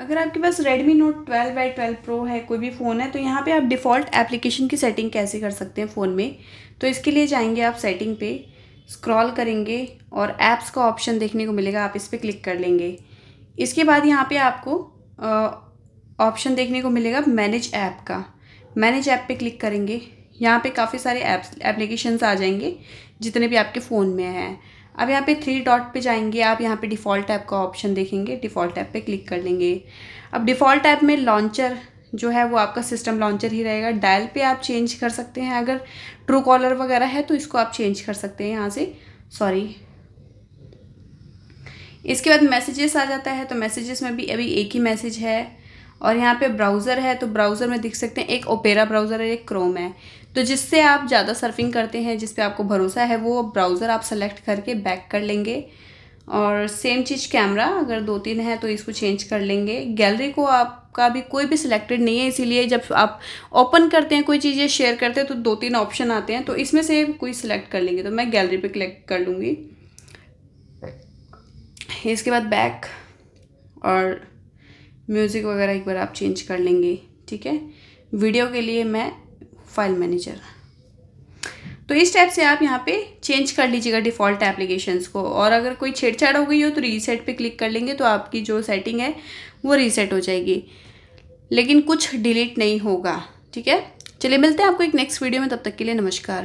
अगर आपके पास Redmi Note 12 बाई 12 Pro है कोई भी फ़ोन है तो यहाँ पे आप डिफ़ॉल्ट एप्लीकेशन की सेटिंग कैसे कर सकते हैं फ़ोन में तो इसके लिए जाएंगे आप सेटिंग पे स्क्रॉल करेंगे और ऐप्स का ऑप्शन देखने को मिलेगा आप इस पर क्लिक कर लेंगे इसके बाद यहाँ पे आपको ऑप्शन देखने को मिलेगा मैनेज ऐप का मैनेज ऐप पे क्लिक करेंगे यहाँ पे काफ़ी सारे ऐप्स एप्लीकेशन आ जाएंगे जितने भी आपके फ़ोन में हैं अब यहाँ पे थ्री डॉट पे जाएंगे आप यहाँ पे डिफ़ॉल्ट ऐप का ऑप्शन देखेंगे डिफ़ॉल्ट ऐप पे क्लिक कर लेंगे अब डिफ़ॉल्ट ऐप में लॉन्चर जो है वो आपका सिस्टम लॉन्चर ही रहेगा डायल पे आप चेंज कर सकते हैं अगर ट्रू कॉलर वगैरह है तो इसको आप चेंज कर सकते हैं यहाँ से सॉरी इसके बाद मैसेजेस आ जाता है तो मैसेजेस में भी अभी एक ही मैसेज है और यहाँ पे ब्राउज़र है तो ब्राउज़र में देख सकते हैं एक ओपेरा ब्राउज़र है एक क्रोम है तो जिससे आप ज़्यादा सर्फिंग करते हैं जिस पर आपको भरोसा है वो ब्राउज़र आप सेलेक्ट करके बैक कर लेंगे और सेम चीज़ कैमरा अगर दो तीन है तो इसको चेंज कर लेंगे गैलरी को आपका भी कोई भी सिलेक्टेड नहीं है इसीलिए जब आप ओपन करते हैं कोई चीज़ या शेयर करते हैं तो दो तीन ऑप्शन आते हैं तो इसमें से कोई सिलेक्ट कर लेंगे तो मैं गैलरी पे क्लिक कर लूँगी इसके बाद बैक और म्यूज़िक वगैरह एक बार आप चेंज कर लेंगे ठीक है वीडियो के लिए मैं फाइल मैनेजर तो इस टाइप से आप यहाँ पे चेंज कर लीजिएगा डिफ़ॉल्ट एप्लीकेशंस को और अगर कोई छेड़छाड़ हो गई हो तो रीसेट पे क्लिक कर लेंगे तो आपकी जो सेटिंग है वो रीसेट हो जाएगी लेकिन कुछ डिलीट नहीं होगा ठीक है चलिए मिलते हैं आपको एक नेक्स्ट वीडियो में तब तक के लिए नमस्कार